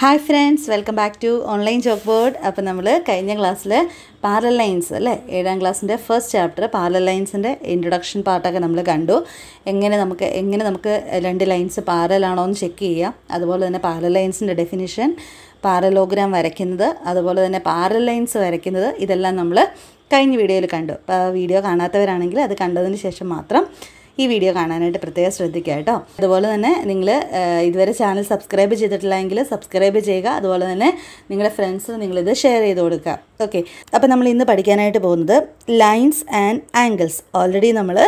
hi friends welcome back to online job board അപ്പോൾ നമ്മൾ കഴിഞ്ഞ ക്ലാസ്സിൽ പാരൽ ലൈൻസ് അല്ലേ ഏഴാം ക്ലാസ്സിൻ്റെ ഫസ്റ്റ് ചാപ്റ്റർ പാരൽ ലൈൻസിൻ്റെ ഇൻട്രൊഡക്ഷൻ പാർട്ടൊക്കെ നമ്മൾ കണ്ടു എങ്ങനെ നമുക്ക് എങ്ങനെ നമുക്ക് രണ്ട് ലൈൻസ് പാരലാണോ എന്ന് ചെക്ക് ചെയ്യാം അതുപോലെ തന്നെ പാരൽ ലൈൻസിൻ്റെ ഡെഫിനിഷൻ പാരലോഗ്രാം വരയ്ക്കുന്നത് അതുപോലെ തന്നെ പാരൽ ലൈൻസ് വരയ്ക്കുന്നത് ഇതെല്ലാം നമ്മൾ കഴിഞ്ഞ വീഡിയോയിൽ കണ്ടു അപ്പോൾ വീഡിയോ കാണാത്തവരാണെങ്കിൽ അത് കണ്ടതിന് ശേഷം മാത്രം ഈ വീഡിയോ കാണാനായിട്ട് പ്രത്യേകം ശ്രദ്ധിക്കുക കേട്ടോ അതുപോലെ തന്നെ നിങ്ങൾ ഇതുവരെ ചാനൽ സബ്സ്ക്രൈബ് ചെയ്തിട്ടില്ലെങ്കിൽ സബ്സ്ക്രൈബ് ചെയ്യുക അതുപോലെ തന്നെ നിങ്ങളുടെ ഫ്രണ്ട്സിന് നിങ്ങളിത് ഷെയർ ചെയ്ത് കൊടുക്കുക ഓക്കെ അപ്പോൾ നമ്മൾ ഇന്ന് പഠിക്കാനായിട്ട് പോകുന്നത് ലൈൻസ് ആൻഡ് ആംഗിൾസ് ഓൾറെഡി നമ്മൾ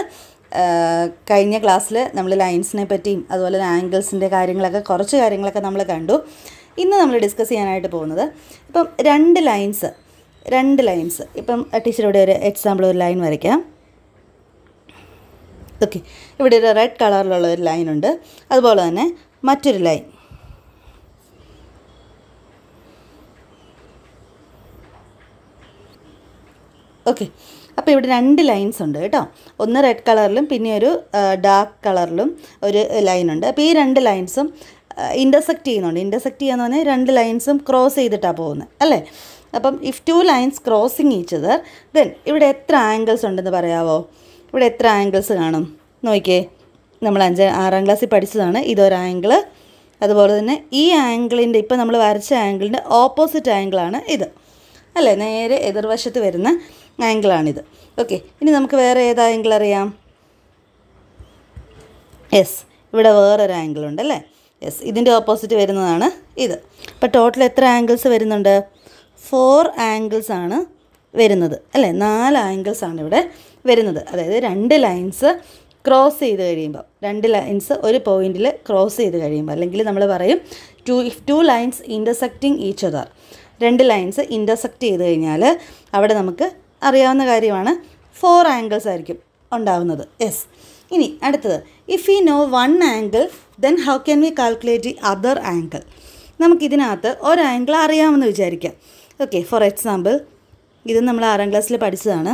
കഴിഞ്ഞ ക്ലാസ്സിൽ നമ്മൾ ലൈൻസിനെ പറ്റിയും അതുപോലെ തന്നെ ആംഗിൾസിൻ്റെ കാര്യങ്ങളൊക്കെ കുറച്ച് കാര്യങ്ങളൊക്കെ നമ്മൾ കണ്ടു ഇന്ന് നമ്മൾ ഡിസ്കസ് ചെയ്യാനായിട്ട് പോകുന്നത് ഇപ്പം രണ്ട് ലൈൻസ് രണ്ട് ലൈൻസ് ഇപ്പം ടീച്ചറോടെ ഒരു എക്സാമ്പിൾ ഒരു ലൈൻ വരയ്ക്കാം ഓക്കെ ഇവിടെ ഒരു റെഡ് കളറിലുള്ള ഒരു ലൈൻ ഉണ്ട് അതുപോലെ തന്നെ മറ്റൊരു ലൈൻ ഓക്കെ അപ്പോൾ ഇവിടെ രണ്ട് ലൈൻസ് ഉണ്ട് കേട്ടോ ഒന്ന് റെഡ് കളറിലും പിന്നെ ഒരു ഡാർക്ക് കളറിലും ഒരു ലൈനുണ്ട് അപ്പോൾ ഈ രണ്ട് ലൈൻസും ഇൻ്റർസെക്റ്റ് ചെയ്യുന്നുണ്ട് ഇൻ്റർസെക്റ്റ് ചെയ്യാന്ന് പറഞ്ഞാൽ രണ്ട് ലൈൻസും ക്രോസ് ചെയ്തിട്ടാണ് പോകുന്നത് അല്ലേ അപ്പം if two lines crossing each other then ഇവിടെ എത്ര ആംഗിൾസ് ഉണ്ടെന്ന് പറയാവോ ഇവിടെ എത്ര ആംഗിൾസ് കാണും നോക്കിയേ നമ്മൾ അഞ്ച് ആറാം ക്ലാസ്സിൽ പഠിച്ചതാണ് ഇതൊരു ആംഗിൾ അതുപോലെ തന്നെ ഈ ആംഗിളിൻ്റെ ഇപ്പം നമ്മൾ വരച്ച ആംഗിളിൻ്റെ ഓപ്പോസിറ്റ് ആംഗിളാണ് ഇത് അല്ലേ നേരെ എതിർവശത്ത് വരുന്ന ആംഗിളാണിത് ഓക്കെ ഇനി നമുക്ക് വേറെ ഏത് ആംഗിൾ അറിയാം യെസ് ഇവിടെ വേറൊരു ആംഗിളുണ്ട് അല്ലേ യെസ് ഇതിൻ്റെ ഓപ്പോസിറ്റ് വരുന്നതാണ് ഇത് അപ്പോൾ ടോട്ടൽ എത്ര ആംഗിൾസ് വരുന്നുണ്ട് ഫോർ ആംഗിൾസ് ആണ് വരുന്നത് അല്ലേ നാല് ആംഗിൾസ് ആണ് ഇവിടെ വരുന്നത് അതായത് രണ്ട് ലൈൻസ് ക്രോസ് ചെയ്ത് കഴിയുമ്പോൾ രണ്ട് ലൈൻസ് ഒരു പോയിന്റിൽ ക്രോസ് ചെയ്ത് കഴിയുമ്പോൾ അല്ലെങ്കിൽ നമ്മൾ പറയും two if two lines intersecting each other രണ്ട് ലൈൻസ് ഇൻ്റർസെക്റ്റ് ചെയ്ത് കഴിഞ്ഞാൽ അവിടെ നമുക്ക് അറിയാവുന്ന കാര്യമാണ് ഫോർ ആംഗിൾസ് ആയിരിക്കും ഉണ്ടാവുന്നത് യെസ് ഇനി അടുത്തത് if you know one angle then how can we calculate the other angle നമുക്കിതിനകത്ത് ഒരു ആംഗിൾ അറിയാമെന്ന് വിചാരിക്കാം ഓക്കെ ഫോർ എക്സാമ്പിൾ ഇത് നമ്മൾ ആറാം ക്ലാസ്സിൽ പഠിച്ചതാണ്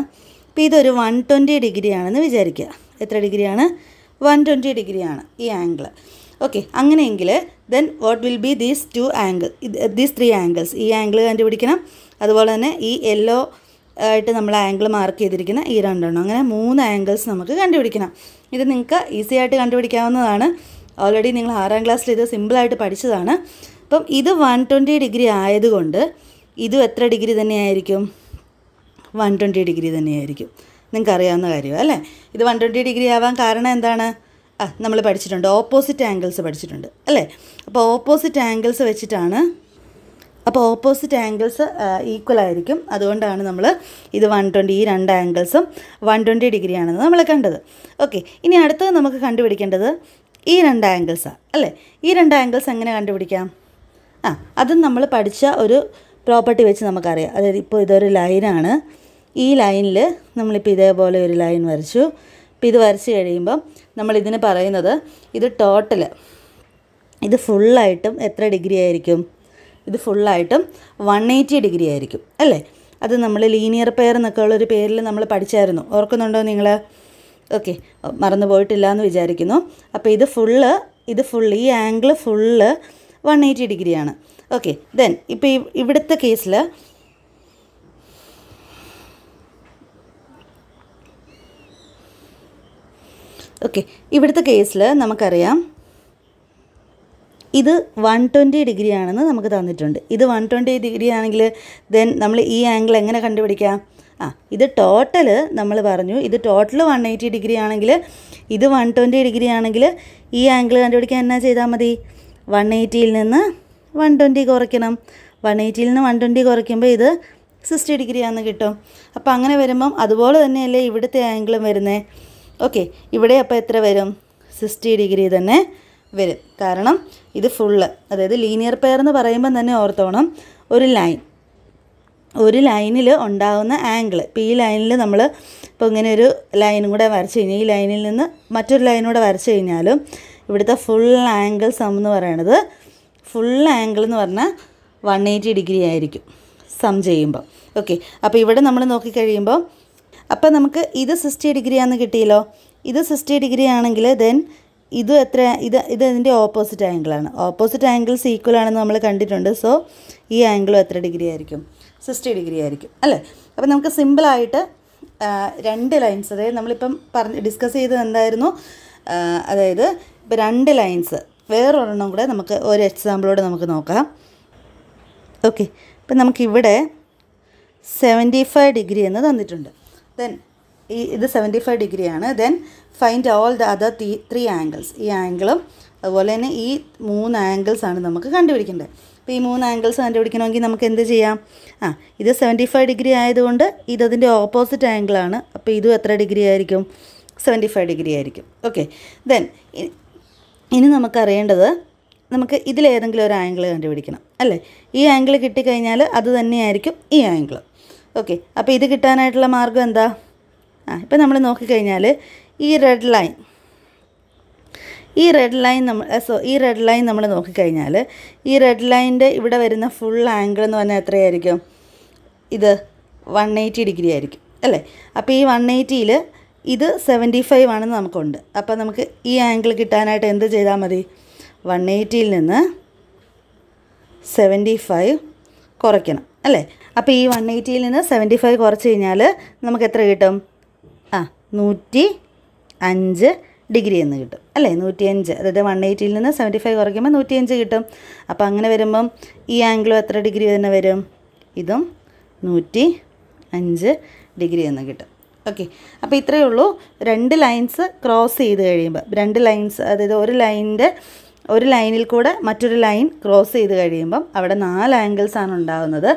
അപ്പോൾ ഇതൊരു വൺ ട്വൻറ്റി ഡിഗ്രിയാണെന്ന് വിചാരിക്കുക എത്ര ഡിഗ്രിയാണ് വൺ ട്വൻറ്റി ഡിഗ്രിയാണ് ഈ ആംഗിൾ ഓക്കെ അങ്ങനെയെങ്കിൽ then what will be these two angle these three angles ഈ ആംഗിൾ കണ്ടുപിടിക്കണം അതുപോലെ തന്നെ ഈ യെല്ലോ ആയിട്ട് നമ്മൾ ആംഗിൾ മാർക്ക് ചെയ്തിരിക്കുന്ന ഈ രണ്ടെണ്ണം അങ്ങനെ മൂന്ന് ആംഗിൾസ് നമുക്ക് കണ്ടുപിടിക്കണം ഇത് നിങ്ങൾക്ക് ഈസി ആയിട്ട് കണ്ടുപിടിക്കാവുന്നതാണ് ഓൾറെഡി നിങ്ങൾ ആറാം ക്ലാസ്സിൽ ഇത് സിമ്പിളായിട്ട് പഠിച്ചതാണ് അപ്പം ഇത് വൺ ട്വൻറ്റി ഡിഗ്രി ആയതുകൊണ്ട് ഇതും എത്ര ഡിഗ്രി തന്നെയായിരിക്കും വൺ ട്വൻറ്റി ഡിഗ്രി തന്നെയായിരിക്കും നിങ്ങൾക്ക് അറിയാവുന്ന കാര്യമാണ് അല്ലേ ഇത് വൺ ട്വൻറ്റി ഡിഗ്രി ആവാൻ കാരണം എന്താണ് ആ നമ്മൾ പഠിച്ചിട്ടുണ്ട് ഓപ്പോസിറ്റ് ആംഗിൾസ് പഠിച്ചിട്ടുണ്ട് അല്ലേ അപ്പോൾ ഓപ്പോസിറ്റ് ആംഗിൾസ് വെച്ചിട്ടാണ് അപ്പോൾ ഓപ്പോസിറ്റ് ആംഗിൾസ് ഈക്വൽ ആയിരിക്കും അതുകൊണ്ടാണ് നമ്മൾ ഇത് വൺ ട്വൻറ്റി ഈ രണ്ട് ആംഗിൾസും വൺ ട്വൻറ്റി ഡിഗ്രിയാണെന്ന് നമ്മൾ കണ്ടത് ഓക്കെ ഇനി അടുത്തത് നമുക്ക് കണ്ടുപിടിക്കേണ്ടത് ഈ രണ്ട് ആംഗിൾസാണ് അല്ലേ ഈ രണ്ട് ആംഗിൾസ് എങ്ങനെ കണ്ടുപിടിക്കാം ആ അതും നമ്മൾ പഠിച്ച ഒരു പ്രോപ്പർട്ടി വെച്ച് നമുക്കറിയാം അതായത് ഇപ്പോൾ ഇതൊരു ലൈനാണ് ഈ ലൈനിൽ നമ്മളിപ്പോൾ ഇതേപോലെ ഒരു ലൈൻ വരച്ചു ഇപ്പോൾ ഇത് വരച്ച് കഴിയുമ്പം നമ്മളിതിന് പറയുന്നത് ഇത് ടോട്ടൽ ഇത് ഫുള്ളായിട്ടും എത്ര ഡിഗ്രി ആയിരിക്കും ഇത് ഫുള്ളായിട്ടും വൺ എയ്റ്റി ഡിഗ്രി ആയിരിക്കും അല്ലേ അത് നമ്മൾ ലീനിയർ പെയർ എന്നൊക്കെ ഉള്ളൊരു പേരിൽ നമ്മൾ പഠിച്ചായിരുന്നു ഓർക്കുന്നുണ്ടോ നിങ്ങൾ ഓക്കെ മറന്നു പോയിട്ടില്ല എന്ന് വിചാരിക്കുന്നു അപ്പോൾ ഇത് ഫുള്ള് ഇത് ഫുള്ള് ഈ ആംഗിൾ ഫുള്ള് വൺ എയ്റ്റി ഡിഗ്രിയാണ് ഓക്കെ ദെൻ ഇപ്പോൾ ഇവിടുത്തെ കേസിൽ ഓക്കെ ഇവിടുത്തെ കേസിൽ നമുക്കറിയാം ഇത് വൺ ട്വൻറ്റി ഡിഗ്രി ആണെന്ന് നമുക്ക് തന്നിട്ടുണ്ട് ഇത് വൺ ട്വൻറ്റി ഡിഗ്രി ആണെങ്കിൽ ദെൻ നമ്മൾ ഈ ആംഗിൾ എങ്ങനെ കണ്ടുപിടിക്കാം ആ ഇത് ടോട്ടൽ നമ്മൾ പറഞ്ഞു ഇത് ടോട്ടൽ വൺ എയ്റ്റി ഡിഗ്രി ആണെങ്കിൽ ഇത് വൺ ട്വൻറ്റി ഡിഗ്രി ആണെങ്കിൽ ഈ ആംഗിൾ കണ്ടുപിടിക്കാൻ എന്നാ ചെയ്താൽ മതി വൺ എയ്റ്റിയിൽ നിന്ന് വൺ ട്വൻറ്റി കുറയ്ക്കണം വൺ എയ്റ്റിയിൽ നിന്ന് വൺ ട്വൻറ്റി കുറയ്ക്കുമ്പോൾ ഇത് സിക്സ്റ്റി ഡിഗ്രി ആണെന്ന് കിട്ടും അപ്പോൾ അങ്ങനെ വരുമ്പം അതുപോലെ തന്നെയല്ലേ ഇവിടുത്തെ ആംഗിളും വരുന്നത് ഓക്കെ ഇവിടെ അപ്പോൾ എത്ര വരും സിക്സ്റ്റി ഡിഗ്രി തന്നെ വരും കാരണം ഇത് ഫുള്ള് അതായത് ലീനിയർ പെയർ എന്ന് പറയുമ്പം തന്നെ ഓർത്തോണം ഒരു ലൈൻ ഒരു ലൈനിൽ ഉണ്ടാകുന്ന ആംഗിൾ ഇപ്പോൾ ഈ ലൈനിൽ നമ്മൾ ഇപ്പോൾ ഇങ്ങനെ ഒരു ലൈനും കൂടെ വരച്ച് കഴിഞ്ഞാൽ ഈ ലൈനിൽ നിന്ന് മറ്റൊരു ലൈനൂടെ വരച്ച് കഴിഞ്ഞാലും ഇവിടുത്തെ ഫുൾ ആംഗിൾ സം എന്ന് പറയണത് ഫുൾ ആംഗിൾ എന്ന് പറഞ്ഞാൽ വൺ എയ്റ്റി ഡിഗ്രി ആയിരിക്കും സം ചെയ്യുമ്പോൾ ഓക്കെ അപ്പോൾ ഇവിടെ നമ്മൾ നോക്കിക്കഴിയുമ്പോൾ അപ്പോൾ നമുക്ക് ഇത് സിക്സ്റ്റി ഡിഗ്രി ആണെന്ന് കിട്ടിയല്ലോ ഇത് സിക്സ്റ്റി ഡിഗ്രി ആണെങ്കിൽ ദെൻ ഇത് എത്ര ഇത് ഇത് ഇതിൻ്റെ ഓപ്പോസിറ്റ് ആംഗിളാണ് ഓപ്പോസിറ്റ് ആംഗിൾസ് ഈക്വൽ ആണെന്ന് നമ്മൾ കണ്ടിട്ടുണ്ട് സോ ഈ ആംഗിളും എത്ര ഡിഗ്രി ആയിരിക്കും സിക്സ്റ്റി ഡിഗ്രി ആയിരിക്കും അല്ലേ അപ്പോൾ നമുക്ക് സിമ്പിളായിട്ട് രണ്ട് ലൈൻസ് അതായത് നമ്മളിപ്പം പറഞ്ഞ് ഡിസ്കസ് ചെയ്തത് എന്തായിരുന്നു അതായത് ഇപ്പോൾ രണ്ട് ലൈൻസ് വേറൊരെണ്ണം കൂടെ നമുക്ക് ഒരു എക്സാമ്പിളോടെ നമുക്ക് നോക്കാം ഓക്കെ ഇപ്പം നമുക്കിവിടെ സെവൻറ്റി ഫൈവ് ഡിഗ്രി എന്ന് തന്നിട്ടുണ്ട് ദെൻ ഈ ഇത് സെവൻറ്റി ഫൈവ് ഡിഗ്രിയാണ് then find all the other three three angles ഈ ആംഗിളും അതുപോലെ തന്നെ ഈ മൂന്ന് ആംഗിൾസ് ആണ് നമുക്ക് കണ്ടുപിടിക്കേണ്ടത് അപ്പോൾ ഈ മൂന്ന് ആംഗിൾസ് കണ്ടുപിടിക്കണമെങ്കിൽ നമുക്ക് എന്ത് ചെയ്യാം ആ ഇത് സെവൻറ്റി ഫൈവ് ഡിഗ്രി ആയതുകൊണ്ട് ഇതതിൻ്റെ ഓപ്പോസിറ്റ് ആംഗിളാണ് അപ്പോൾ ഇതും എത്ര ഡിഗ്രി ആയിരിക്കും സെവൻറ്റി ഫൈവ് ഡിഗ്രി ആയിരിക്കും ഓക്കെ ദെൻ ഇനി നമുക്കറിയേണ്ടത് നമുക്ക് ഇതിലേതെങ്കിലും ഒരു ആംഗിൾ കണ്ടുപിടിക്കണം അല്ലേ ഈ ആംഗിൾ കിട്ടിക്കഴിഞ്ഞാൽ അത് തന്നെയായിരിക്കും ഈ ആംഗിൾ ഓക്കെ അപ്പോൾ ഇത് കിട്ടാനായിട്ടുള്ള മാർഗം എന്താ ആ ഇപ്പം നമ്മൾ നോക്കിക്കഴിഞ്ഞാൽ ഈ റെഡ് ലൈൻ ഈ റെഡ് ലൈൻ നമ്മൾ സോ ഈ റെഡ് ലൈൻ നമ്മൾ നോക്കിക്കഴിഞ്ഞാൽ ഈ റെഡ് ലൈൻ്റെ ഇവിടെ വരുന്ന ഫുൾ ആംഗിൾ എന്ന് പറഞ്ഞാൽ എത്രയായിരിക്കും ഇത് വൺ എയ്റ്റി ഡിഗ്രി ആയിരിക്കും അല്ലേ അപ്പോൾ ഈ വൺ എയ്റ്റിയിൽ ഇത് സെവൻറ്റി ഫൈവ് ആണെന്ന് നമുക്കുണ്ട് അപ്പോൾ നമുക്ക് ഈ ആംഗിൾ കിട്ടാനായിട്ട് എന്ത് ചെയ്താൽ മതി വൺ എയ്റ്റിയിൽ നിന്ന് സെവൻറ്റി ഫൈവ് കുറയ്ക്കണം അല്ലേ അപ്പോൾ ഈ വൺ എയ്റ്റിയിൽ നിന്ന് സെവൻറ്റി ഫൈവ് കുറച്ച് കഴിഞ്ഞാൽ നമുക്ക് എത്ര കിട്ടും ആ നൂറ്റി അഞ്ച് ഡിഗ്രി എന്ന് കിട്ടും അല്ലേ നൂറ്റിയഞ്ച് അതായത് വൺ എയ്റ്റിയിൽ നിന്ന് സെവൻറ്റി ഫൈവ് കുറയ്ക്കുമ്പോൾ നൂറ്റിയഞ്ച് കിട്ടും അപ്പോൾ അങ്ങനെ വരുമ്പം ഈ ആംഗിളും എത്ര ഡിഗ്രി തന്നെ വരും ഇതും നൂറ്റി അഞ്ച് ഡിഗ്രി എന്ന് കിട്ടും ഓക്കെ അപ്പോൾ ഇത്രയേ ഉള്ളൂ രണ്ട് ലൈൻസ് ക്രോസ് ചെയ്ത് കഴിയുമ്പോൾ രണ്ട് ലൈൻസ് അതായത് ഒരു ലൈനിൻ്റെ ഒരു ലൈനിൽ കൂടെ മറ്റൊരു ലൈൻ ക്രോസ് ചെയ്ത് കഴിയുമ്പം അവിടെ നാല് ആംഗിൾസാണ് ഉണ്ടാകുന്നത്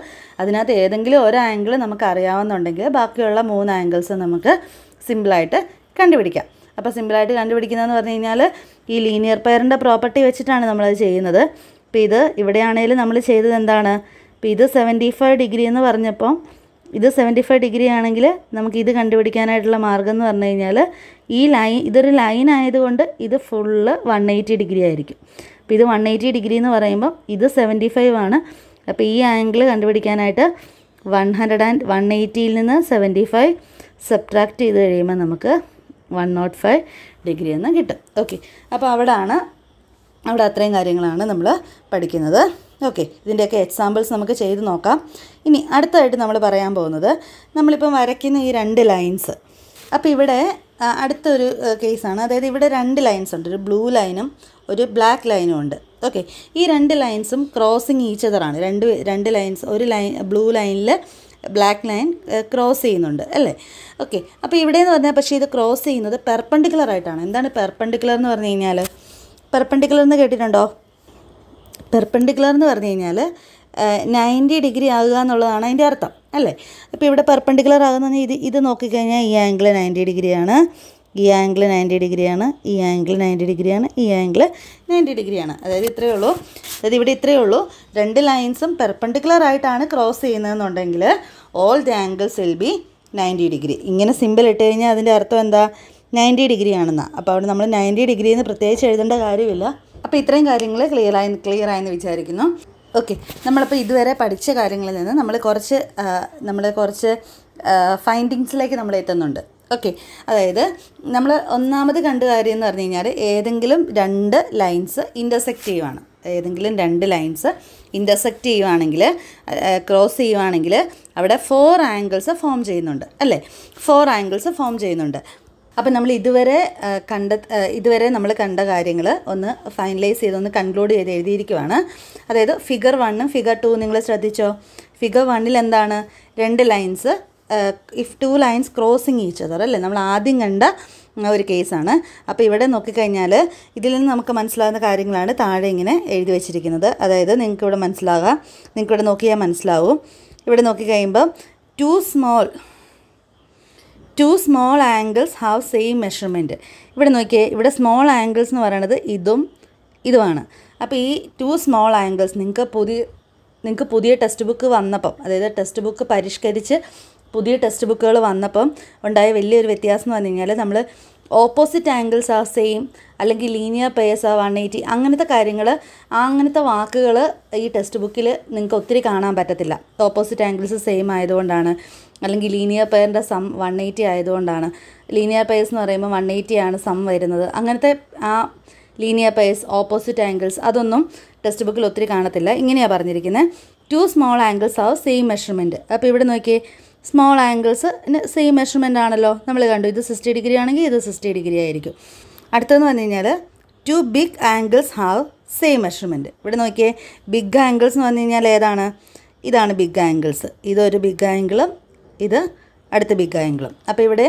അതിനകത്ത് ഏതെങ്കിലും ഒരു ആംഗിൾ നമുക്ക് അറിയാവുന്നുണ്ടെങ്കിൽ ബാക്കിയുള്ള മൂന്ന് ആംഗിൾസ് നമുക്ക് സിമ്പിളായിട്ട് കണ്ടുപിടിക്കാം അപ്പോൾ സിമ്പിളായിട്ട് കണ്ടുപിടിക്കുന്നതെന്ന് പറഞ്ഞു കഴിഞ്ഞാൽ ഈ ലീനിയർ പെയറിൻ്റെ പ്രോപ്പർട്ടി വെച്ചിട്ടാണ് നമ്മളത് ചെയ്യുന്നത് അപ്പോൾ ഇത് ഇവിടെയാണെങ്കിലും നമ്മൾ ചെയ്തത് എന്താണ് അപ്പോൾ ഇത് സെവൻറ്റി ഫൈവ് ഡിഗ്രി എന്ന് പറഞ്ഞപ്പം ഇത് സെവൻറ്റി ഫൈവ് ഡിഗ്രി ആണെങ്കിൽ നമുക്ക് ഇത് കണ്ടുപിടിക്കാനായിട്ടുള്ള മാർഗ്ഗം എന്ന് പറഞ്ഞു കഴിഞ്ഞാൽ ഈ ലൈൻ ഇതൊരു ലൈൻ ആയതുകൊണ്ട് ഇത് ഫുള്ള് വൺ എയ്റ്റി ഡിഗ്രി ആയിരിക്കും അപ്പോൾ ഇത് വൺ എയ്റ്റി ഡിഗ്രി എന്ന് പറയുമ്പം ഇത് സെവൻറ്റി ഫൈവ് ആണ് അപ്പോൾ ഈ ആംഗിൾ കണ്ടുപിടിക്കാനായിട്ട് വൺ ഹൺഡ്രഡ് ആൻഡ് വൺ എയ്റ്റിയിൽ നിന്ന് സെവൻറ്റി ഫൈവ് സബ്ട്രാക്റ്റ് ചെയ്ത് കഴിയുമ്പോൾ നമുക്ക് വൺ നോട്ട് ഫൈവ് ഡിഗ്രി എന്ന് കിട്ടും ഓക്കെ അപ്പോൾ അവിടാണ് അവിടെ അത്രയും കാര്യങ്ങളാണ് നമ്മൾ പഠിക്കുന്നത് ഓക്കെ ഇതിൻ്റെയൊക്കെ എക്സാമ്പിൾസ് നമുക്ക് ചെയ്ത് നോക്കാം ഇനി അടുത്തായിട്ട് നമ്മൾ പറയാൻ പോകുന്നത് നമ്മളിപ്പം വരയ്ക്കുന്ന ഈ രണ്ട് ലൈൻസ് അപ്പോൾ ഇവിടെ അടുത്തൊരു കേസാണ് അതായത് ഇവിടെ രണ്ട് ലൈൻസ് ഉണ്ട് ഒരു ബ്ലൂ ലൈനും ഒരു ബ്ലാക്ക് ലൈനും ഉണ്ട് ഓക്കെ ഈ രണ്ട് ലൈൻസും ക്രോസിങ് ഈച്ചതറാണ് രണ്ട് രണ്ട് ലൈൻസ് ഒരു ലൈൻ ബ്ലൂ ലൈനിൽ ബ്ലാക്ക് ലൈൻ ക്രോസ് ചെയ്യുന്നുണ്ട് അല്ലേ ഓക്കെ അപ്പോൾ ഇവിടെ എന്ന് പറഞ്ഞാൽ പക്ഷേ ഇത് ക്രോസ് ചെയ്യുന്നത് പെർപ്പണ്ടിക്കുലർ ആയിട്ടാണ് എന്താണ് പെർപ്പണ്ടിക്കുലർ എന്ന് പറഞ്ഞു കഴിഞ്ഞാൽ പെർപ്പണ്ടിക്കുലർ എന്ന് കേട്ടിട്ടുണ്ടോ പെർപെൻഡിക്കുലർ എന്ന് പറഞ്ഞു കഴിഞ്ഞാൽ നയൻറ്റി ഡിഗ്രി ആകുക എന്നുള്ളതാണ് അതിൻ്റെ അർത്ഥം അല്ലേ അപ്പോൾ ഇവിടെ പെർപെൻഡിക്കുലർ ആകുന്ന ഇത് ഇത് നോക്കിക്കഴിഞ്ഞാൽ ഈ ആംഗിൾ നയൻറ്റി ഡിഗ്രിയാണ് ഈ ആംഗിൾ നയൻറ്റി ഡിഗ്രിയാണ് ഈ ആംഗിൾ നയൻറ്റി ഡിഗ്രിയാണ് ഈ ആംഗിൾ നയൻറ്റി ഡിഗ്രിയാണ് അതായത് ഇത്രയേ ഉള്ളൂ അതായത് ഇവിടെ ഇത്രയേ ഉള്ളൂ രണ്ട് ലൈൻസും പെർപെൻഡിക്കുലർ ആയിട്ടാണ് ക്രോസ് ചെയ്യുന്നതെന്നുണ്ടെങ്കിൽ all the angles will be ninety degree ഇങ്ങനെ സിമ്പിൾ ഇട്ട് കഴിഞ്ഞാൽ അതിൻ്റെ അർത്ഥം എന്താ നയൻറ്റി ഡിഗ്രി ആണെന്നാണ് അപ്പോൾ അവിടെ നമ്മൾ നയൻറ്റി ഡിഗ്രി എന്ന് പ്രത്യേകിച്ച് എഴുതേണ്ട കാര്യമില്ല അപ്പോൾ ഇത്രയും കാര്യങ്ങൾ ക്ലിയറായി ക്ലിയറായെന്ന് വിചാരിക്കുന്നു ഓക്കെ നമ്മളിപ്പോൾ ഇതുവരെ പഠിച്ച കാര്യങ്ങളിൽ നിന്ന് നമ്മൾ കുറച്ച് നമ്മൾ കുറച്ച് ഫൈൻഡിങ്സിലേക്ക് നമ്മൾ എത്തുന്നുണ്ട് ഓക്കെ അതായത് നമ്മൾ ഒന്നാമത് കണ്ട കാര്യം എന്ന് പറഞ്ഞു കഴിഞ്ഞാൽ ഏതെങ്കിലും രണ്ട് ലൈൻസ് ഇൻ്റർസെക്റ്റ് ചെയ്യുവാണ് ഏതെങ്കിലും രണ്ട് ലൈൻസ് ഇൻ്റർസെക്റ്റ് ചെയ്യുവാണെങ്കിൽ ക്രോസ് ചെയ്യുവാണെങ്കിൽ അവിടെ ഫോർ ആംഗിൾസ് ഫോം ചെയ്യുന്നുണ്ട് അല്ലേ ഫോർ ആംഗിൾസ് ഫോം ചെയ്യുന്നുണ്ട് അപ്പം നമ്മൾ ഇതുവരെ കണ്ട ഇതുവരെ നമ്മൾ കണ്ട കാര്യങ്ങൾ ഒന്ന് ഫൈനലൈസ് ചെയ്ത് ഒന്ന് കൺക്ലൂഡ് ചെയ്ത് എഴുതിയിരിക്കുവാണ് അതായത് ഫിഗർ വണ്ണും ഫിഗർ ടു നിങ്ങൾ ശ്രദ്ധിച്ചോ ഫിഗർ വണ്ണിൽ എന്താണ് രണ്ട് lines if two lines crossing each other അല്ലേ നമ്മൾ ആദ്യം കണ്ട ഒരു കേസാണ് അപ്പോൾ ഇവിടെ നോക്കിക്കഴിഞ്ഞാൽ ഇതിൽ നിന്ന് നമുക്ക് മനസ്സിലാകുന്ന കാര്യങ്ങളാണ് താഴെ ഇങ്ങനെ എഴുതി വെച്ചിരിക്കുന്നത് അതായത് നിങ്ങൾക്ക് ഇവിടെ മനസ്സിലാകാം നിങ്ങൾക്ക് ഇവിടെ നോക്കിയാൽ മനസ്സിലാവും ഇവിടെ നോക്കിക്കഴിയുമ്പം two small two small angles have same measurement ഇവിടെ നോക്കിയേ ഇവിടെ സ്മോൾ ആംഗിൾസ് എന്ന് പറയുന്നത് ഇതും ഇതുമാണ് അപ്പോൾ ഈ ടു സ്മോൾ ആംഗിൾസ് നിങ്ങൾക്ക് പുതിയ നിങ്ങൾക്ക് പുതിയ ടെക്സ്റ്റ് ബുക്ക് വന്നപ്പം അതായത് ടെക്സ്റ്റ് ബുക്ക് പരിഷ്കരിച്ച് പുതിയ ടെക്സ്റ്റ് ബുക്കുകൾ വന്നപ്പം ഉണ്ടായ വലിയൊരു വ്യത്യാസം എന്ന് പറഞ്ഞു കഴിഞ്ഞാൽ നമ്മൾ ഓപ്പോസിറ്റ് ആംഗിൾസ് ആ സെയിം അല്ലെങ്കിൽ ലീനിയർ പേഴ്സ് ആ വൺ എയ്റ്റി അങ്ങനത്തെ കാര്യങ്ങൾ അങ്ങനത്തെ വാക്കുകൾ ഈ ടെക്സ്റ്റ് ബുക്കിൽ നിങ്ങൾക്ക് ഒത്തിരി കാണാൻ പറ്റത്തില്ല ഓപ്പോസിറ്റ് ആംഗിൾസ് സെയിം ആയതുകൊണ്ടാണ് അല്ലെങ്കിൽ ലീനിയർ പെയറിൻ്റെ സം വൺ എയ്റ്റി ആയതുകൊണ്ടാണ് ലീനിയർ പെയർസ് എന്ന് പറയുമ്പോൾ വൺ എയ്റ്റിയാണ് സം വരുന്നത് അങ്ങനത്തെ ആ ലീനിയർ പെയർസ് ഓപ്പോസിറ്റ് ആംഗിൾസ് അതൊന്നും ടെക്സ്റ്റ് ബുക്കിൽ ഒത്തിരി കാണത്തില്ല ഇങ്ങനെയാണ് പറഞ്ഞിരിക്കുന്നത് ടു സ്മോൾ ആംഗിൾസ് ആവും സെയിം മെഷർമെൻറ്റ് അപ്പോൾ ഇവിടെ നോക്കി സ്മോൾ ആംഗിൾസ് സെയിം മെഷർമെൻ്റ് ആണല്ലോ നമ്മൾ കണ്ടു ഇത് സിക്സ്റ്റി ഡിഗ്രി ആണെങ്കിൽ ഇത് സിക്സ്റ്റി ഡിഗ്രി ആയിരിക്കും അടുത്തതെന്ന് പറഞ്ഞു കഴിഞ്ഞാൽ two big angles have same measurement ഇവിടെ നോക്കിയേ ബിഗ് ആംഗിൾസ് എന്ന് പറഞ്ഞു കഴിഞ്ഞാൽ ഏതാണ് ഇതാണ് ബിഗ് ആംഗിൾസ് ഇതൊരു ബിഗ് ആംഗിളും ഇത് അടുത്ത ബിഗ് ആംഗിളും അപ്പോൾ ഇവിടെ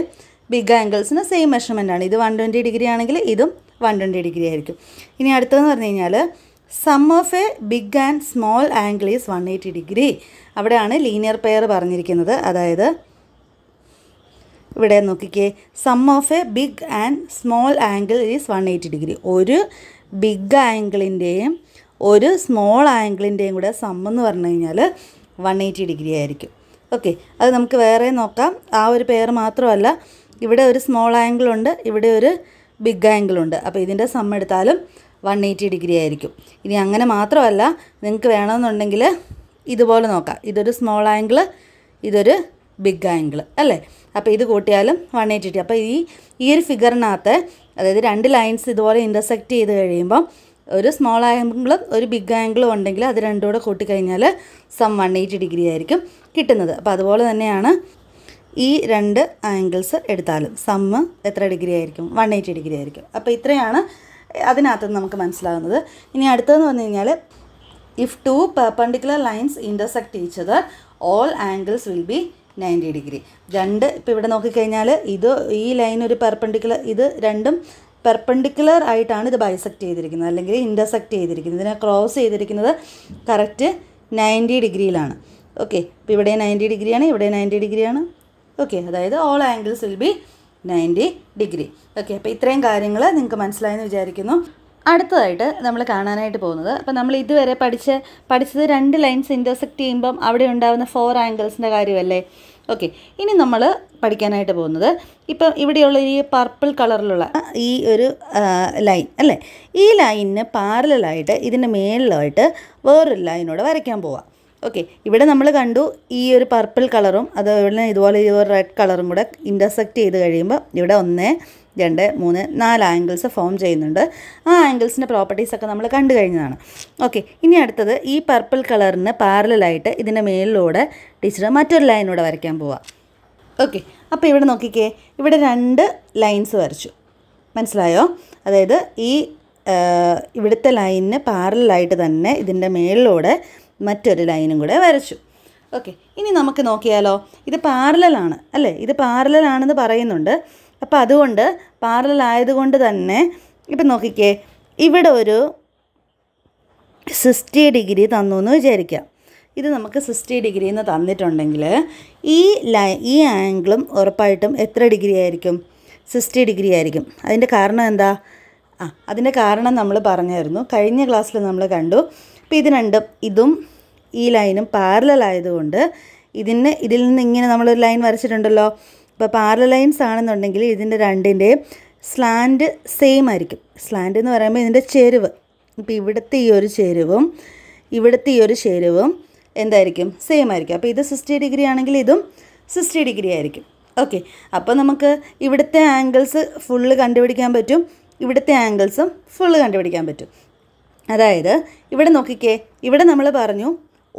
ബിഗ് ആംഗിൾസിന് സെയിം മെഷർമെൻ്റ് ആണ് ഇത് വൺ ട്വൻറ്റി ഡിഗ്രി ആണെങ്കിൽ ഇതും വൺ ട്വൻറ്റി ഡിഗ്രി ആയിരിക്കും ഇനി അടുത്തതെന്ന് പറഞ്ഞു കഴിഞ്ഞാൽ sum of a big and small angle is one eighty degree അവിടെയാണ് ലീനിയർ പെയർ പറഞ്ഞിരിക്കുന്നത് അതായത് ഇവിടെ നോക്കിക്കേ sum of a big and small angle is one eighty degree ഒരു ബിഗ് ആംഗിളിൻ്റെയും ഒരു സ്മോൾ ആംഗിളിൻ്റെയും കൂടെ സം എന്ന് പറഞ്ഞു കഴിഞ്ഞാൽ വൺ എയ്റ്റി ഡിഗ്രി ആയിരിക്കും ഓക്കെ അത് നമുക്ക് വേറെ നോക്കാം ആ ഒരു പേർ മാത്രമല്ല ഇവിടെ ഒരു സ്മോൾ ആംഗിൾ ഉണ്ട് ഇവിടെ ഒരു ബിഗ് ആംഗിൾ ഉണ്ട് അപ്പോൾ ഇതിൻ്റെ സം എടുത്താലും വൺ എയ്റ്റി ഡിഗ്രി ആയിരിക്കും ഇനി അങ്ങനെ മാത്രമല്ല നിങ്ങൾക്ക് വേണമെന്നുണ്ടെങ്കിൽ ഇതുപോലെ നോക്കാം ഇതൊരു സ്മോൾ ആംഗിൾ ഇതൊരു ബിഗ് ആംഗിൾ അല്ലേ അപ്പോൾ ഇത് കൂട്ടിയാലും വൺ എയ്റ്റി അപ്പോൾ ഈ ഈ ഒരു ഫിഗറിനകത്ത് അതായത് രണ്ട് ലൈൻസ് ഇതുപോലെ ഇൻ്റർസെക്റ്റ് ചെയ്ത് കഴിയുമ്പം ഒരു സ്മോൾ ആംഗിളും ഒരു ബിഗ് ആംഗിളും ഉണ്ടെങ്കിൽ അത് രണ്ടും കൂടെ കൂട്ടിക്കഴിഞ്ഞാൽ സം വൺ എയ്റ്റി ഡിഗ്രി ആയിരിക്കും കിട്ടുന്നത് അപ്പോൾ അതുപോലെ തന്നെയാണ് ഈ രണ്ട് ആംഗിൾസ് എടുത്താലും സമ്മ് എത്ര ഡിഗ്രി ആയിരിക്കും വൺ എയ്റ്റി ഡിഗ്രി ആയിരിക്കും അപ്പോൾ ഇത്രയാണ് അതിനകത്ത് നമുക്ക് മനസ്സിലാകുന്നത് ഇനി അടുത്തതെന്ന് പറഞ്ഞു കഴിഞ്ഞാൽ if two perpendicular lines intersect each other all angles will be ninety degree രണ്ട് ഇപ്പോൾ ഇവിടെ നോക്കിക്കഴിഞ്ഞാൽ ഇത് ഈ ലൈൻ ഒരു പെർപെൻഡിക്കുലർ ഇത് രണ്ടും പെർപ്പെൻഡിക്കുലർ ആയിട്ടാണ് ഇത് ബൈസെക്റ്റ് ചെയ്തിരിക്കുന്നത് അല്ലെങ്കിൽ ഇൻ്റർസെക്റ്റ് ചെയ്തിരിക്കുന്നത് ഇതിനെ ക്രോസ് ചെയ്തിരിക്കുന്നത് കറക്റ്റ് നയൻറ്റി ഡിഗ്രിയിലാണ് ഓക്കെ ഇപ്പോൾ ഇവിടെ നയൻറ്റി ഡിഗ്രിയാണ് ഇവിടെ നയൻറ്റി ഡിഗ്രിയാണ് ഓക്കെ അതായത് all angles will be ninety degree okay അപ്പോൾ ഇത്രയും കാര്യങ്ങൾ നിങ്ങൾക്ക് മനസ്സിലായെന്ന് വിചാരിക്കുന്നു അടുത്തതായിട്ട് നമ്മൾ കാണാനായിട്ട് പോകുന്നത് അപ്പോൾ നമ്മൾ ഇതുവരെ പഠിച്ച പഠിച്ചത് രണ്ട് ലൈൻസ് ഇൻ്റർസെക്റ്റ് ചെയ്യുമ്പം അവിടെ ഉണ്ടാകുന്ന ഫോർ ആംഗിൾസിൻ്റെ കാര്യമല്ലേ ഓക്കെ ഇനി നമ്മൾ പഠിക്കാനായിട്ട് പോകുന്നത് ഇപ്പം ഇവിടെയുള്ള ഈ പർപ്പിൾ കളറിലുള്ള ഈ ഒരു ലൈൻ അല്ലേ ഈ ലൈനിന് പാരലായിട്ട് ഇതിൻ്റെ മേളിലായിട്ട് വേറൊരു ലൈനോട് വരയ്ക്കാൻ പോവാം ഓക്കെ ഇവിടെ നമ്മൾ കണ്ടു ഈ ഒരു പർപ്പിൾ കളറും അതുപോലെ ഇതുപോലെ ഈ ഒരു റെഡ് കളറും കൂടെ ഇൻ്റർസെക്റ്റ് ചെയ്ത് കഴിയുമ്പോൾ ഇവിടെ ഒന്ന് രണ്ട് മൂന്ന് നാല് ആംഗിൾസ് ഫോം ചെയ്യുന്നുണ്ട് ആ ആംഗിൾസിൻ്റെ പ്രോപ്പർട്ടീസൊക്കെ നമ്മൾ കണ്ടു കഴിഞ്ഞതാണ് ഓക്കെ ഇനി അടുത്തത് ഈ പർപ്പിൾ കളറിന് പാരലായിട്ട് ഇതിൻ്റെ മേലിലൂടെ ടീച്ചർ മറ്റൊരു ലൈനൂടെ വരയ്ക്കാൻ പോവാം ഓക്കെ അപ്പോൾ ഇവിടെ നോക്കിക്കേ ഇവിടെ രണ്ട് ലൈൻസ് വരച്ചു മനസ്സിലായോ അതായത് ഈ ഇവിടുത്തെ ലൈനിന് പാരലായിട്ട് തന്നെ ഇതിൻ്റെ മേളിലൂടെ മറ്റൊരു ലൈനും കൂടെ വരച്ചു ഓക്കെ ഇനി നമുക്ക് നോക്കിയാലോ ഇത് പാരലാണ് അല്ലേ ഇത് പാരലാണെന്ന് പറയുന്നുണ്ട് അപ്പോൾ അതുകൊണ്ട് പാരലായതുകൊണ്ട് തന്നെ ഇപ്പം നോക്കിക്കേ ഇവിടെ ഒരു സിക്സ്റ്റി ഡിഗ്രി തന്നു എന്ന് വിചാരിക്കാം ഇത് നമുക്ക് സിക്സ്റ്റി ഡിഗ്രി എന്ന് തന്നിട്ടുണ്ടെങ്കിൽ ഈ ലൈ ഈ ആംഗിളും ഉറപ്പായിട്ടും എത്ര ഡിഗ്രി ആയിരിക്കും സിക്സ്റ്റി ഡിഗ്രി ആയിരിക്കും അതിൻ്റെ കാരണം എന്താ ആ അതിൻ്റെ കാരണം നമ്മൾ പറഞ്ഞായിരുന്നു കഴിഞ്ഞ ക്ലാസ്സിൽ നമ്മൾ കണ്ടു അപ്പോൾ ഇത് രണ്ടും ഇതും ഈ ലൈനും പാരലായതുകൊണ്ട് ഇതിന് ഇതിൽ നിന്ന് ഇങ്ങനെ നമ്മളൊരു ലൈൻ വരച്ചിട്ടുണ്ടല്ലോ ഇപ്പോൾ പാരൽ ലൈൻസ് ആണെന്നുണ്ടെങ്കിൽ ഇതിൻ്റെ രണ്ടിൻ്റെയും സ്ലാൻഡ് സെയിം ആയിരിക്കും സ്ലാൻഡ് എന്ന് പറയുമ്പോൾ ഇതിൻ്റെ ചെരുവ് ഇപ്പോൾ ഇവിടുത്തെ ഈ ഒരു ചെരുവും ഇവിടുത്തെ ഈ ഒരു ചെരുവും എന്തായിരിക്കും സെയിം ആയിരിക്കും അപ്പോൾ ഇത് സിക്സ്റ്റി ഡിഗ്രി ആണെങ്കിൽ ഇതും സിക്സ്റ്റി ഡിഗ്രി ആയിരിക്കും ഓക്കെ അപ്പോൾ നമുക്ക് ഇവിടുത്തെ ആംഗിൾസ് ഫുള്ള് കണ്ടുപിടിക്കാൻ പറ്റും ഇവിടുത്തെ ആംഗിൾസും ഫുള്ള് കണ്ടുപിടിക്കാൻ പറ്റും അതായത് ഇവിടെ നോക്കിക്കേ ഇവിടെ നമ്മൾ പറഞ്ഞു